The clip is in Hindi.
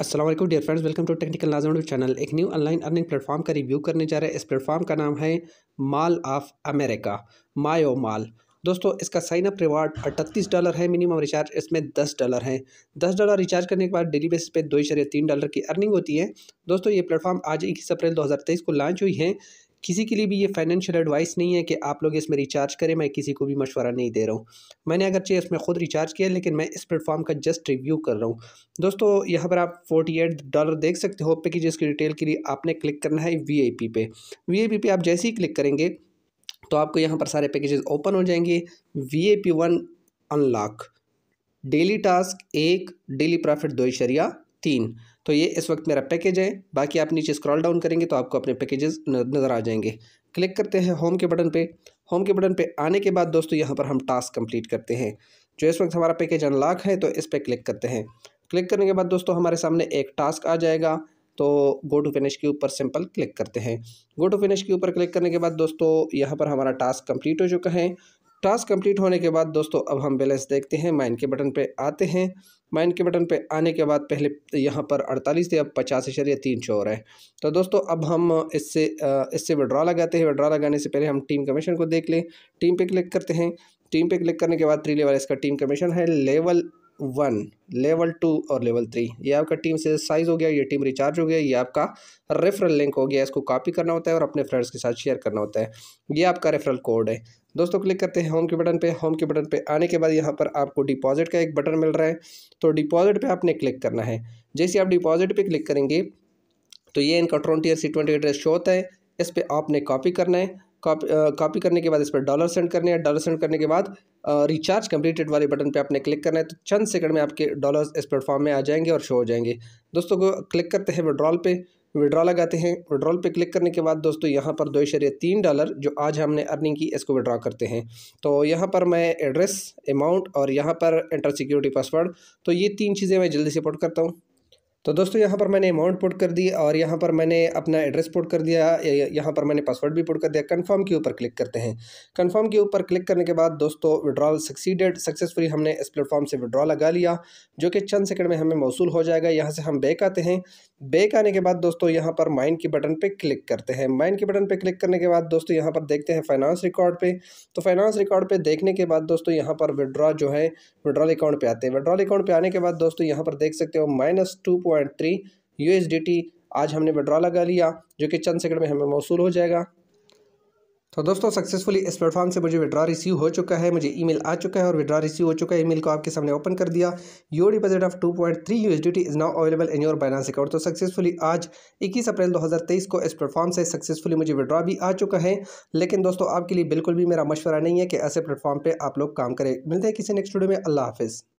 असल dear friends welcome to technical Nazam channel एक न्यू ऑनलाइन अर्निंग प्लेटफॉर्म का रिव्यू करने जा रहे हैं इस प्लेटफॉर्म का नाम है माल ऑफ अमेरिका मायो माल दोस्तों इसका साइन अप रिवार्ड अड़तीस डॉलर है मिनिमम रिचार्ज इसमें दस डॉलर है दस डॉलर रिचार्ज करने के बाद डेली बेसिस पे दो इशारे तीन डॉलर की अर्निंग होती है दोस्तों ये प्लेटफॉर्म आज इक्कीस अप्रैल दो को लॉन्च हुई है किसी के लिए भी ये फाइनेंशियल एडवाइस नहीं है कि आप लोग इसमें रिचार्ज करें मैं किसी को भी मशवरा नहीं दे रहा हूँ मैंने अगर चाहिए इसमें ख़ुद रिचार्ज किया लेकिन मैं इस प्लेटफॉर्म का जस्ट रिव्यू कर रहा हूँ दोस्तों यहाँ पर आप फोर्टी एट डॉलर देख सकते हो पैकेजेस की डिटेल के लिए आपने क्लिक करना है वी आई पी पे वी आई पी पे आप जैसे ही क्लिक करेंगे तो आपको यहाँ पर सारे पैकेजेस ओपन हो जाएंगे V I P one unlock daily task एक डेली प्रॉफिट दो इशरिया तीन तो ये इस वक्त मेरा पैकेज है बाकी आप नीचे स्क्रॉल डाउन करेंगे तो आपको अपने पैकेजेस नज़र आ जाएंगे क्लिक करते हैं होम के बटन पे होम के बटन पे आने के बाद दोस्तों यहाँ पर हम टास्क कंप्लीट करते हैं जो इस वक्त हमारा पैकेज अनलॉक है तो इस पर क्लिक करते हैं क्लिक करने के बाद दोस्तों हमारे सामने एक टास्क आ जाएगा तो गो टू फिनिश के ऊपर सिंपल क्लिक करते हैं गो टू फिनिश के ऊपर क्लिक करने के बाद दोस्तों यहाँ पर हमारा टास्क कंप्लीट हो चुका है टास्क कंप्लीट होने के बाद दोस्तों अब हम बैलेंस देखते हैं माइन के बटन पे आते हैं माइन के बटन पे आने के बाद पहले यहाँ पर अड़तालीस थे अब पचास या तीन चोर है तो दोस्तों अब हम इससे इससे विड्रा लगाते हैं विड्रा लगाने से पहले हम टीम कमीशन को देख लें टीम पे क्लिक करते हैं टीम पे क्लिक करने के बाद थ्री लेवल इसका टीम कमीशन है लेवल वन लेवल टू और लेवल थ्री ये आपका टीम से साइज हो गया ये टीम रिचार्ज हो गया ये आपका रेफरल लिंक हो गया इसको कॉपी करना होता है और अपने फ्रेंड्स के साथ शेयर करना होता है ये आपका रेफरल कोड है दोस्तों क्लिक करते हैं होम के बटन पे होम के बटन पे आने के बाद यहाँ पर आपको डिपॉजिट का एक बटन मिल रहा है तो डिपॉजिट पर आपने क्लिक करना है जैसे आप डिपॉजिट पर क्लिक करेंगे तो ये इनका twenty year C twenty address show होता है इस पर आपने कॉपी करना है कॉपी कॉपी करने के बाद इस पर डॉलर सेंड करने हैं डॉलर सेंड करने के बाद रिचार्ज कंप्लीटेड वाले बटन पे आपने क्लिक करना है तो चंद सेकंड में आपके डॉलर्स इस प्लेटफॉर्म में आ जाएंगे और शो हो जाएंगे दोस्तों को क्लिक करते हैं विड्रॉल पे विड्रॉ लगाते हैं विड्रॉल पे क्लिक करने के बाद दोस्तों यहाँ पर दो इशरिया तीन डॉलर जो आज हमने अर्निंग की इसको विड्रॉ करते हैं तो यहाँ पर मैं एड्रेस अमाउंट और यहाँ पर एंटर सिक्योरिटी पासवर्ड तो ये तीन चीज़ें मैं जल्दी से करता हूँ तो दोस्तों यहाँ पर मैंने अमाउंट पुट कर दी और यहाँ पर मैंने अपना एड्रेस पुट कर दिया यहाँ पर मैंने पासवर्ड भी पुट कर दिया कंफर्म के ऊपर क्लिक करते हैं कंफर्म के ऊपर क्लिक करने के बाद दोस्तों विड्रॉल सक्सीडेड सक्सेसफुली हमने इस प्लेटफॉर्म से विड्रॉ लगा लिया जो कि चंद सेकंड में हमें मौसू हो जाएगा यहाँ से हम बैक आते हैं बैक आने के बाद दोस्तों यहाँ पर माइन के बटन पर क्लिक करते हैं माइन के बटन पर क्लिक करने के बाद दोस्तों यहाँ पर देखते हैं फाइनानस रिकॉर्ड पर तो फाइनेंस रिकॉर्ड पर देखने के बाद दोस्तों यहाँ पर विड्रॉ जो है विड्रॉल अकाउंट पर आते हैं विड्रॉल अकाउंट पर आने के बाद दोस्तों यहाँ पर देख सकते हो minus two point three U S D T आज हमने विड्रॉ लगा लिया जो कि चंद सेकंड में हमें मौसू हो जाएगा तो दोस्तों सक्सेसफुली इस प्लेटफॉर्म से मुझे विड्रॉ रिसीव हो चुका है मुझे ईमेल आ चुका है और विड्रॉ रिसीव हो चुका है ईमेल को आपके सामने ओपन कर दिया your deposit of 2.3 point three U is now available in your Binance account तो सक्सेसफुली आज 21 अप्रैल 2023 को इस प्लेटफॉर्म से सक्सेसफुली मुझे विड्रॉ भी आ चुका है लेकिन दोस्तों आपके लिए बिल्कुल भी मेरा मशवरा नहीं है कि ऐसे प्लेटफॉर्म पर आप लोग काम करें मिलते हैं किसी नेक्स्ट वीडियो में अल्लाह हाफिज़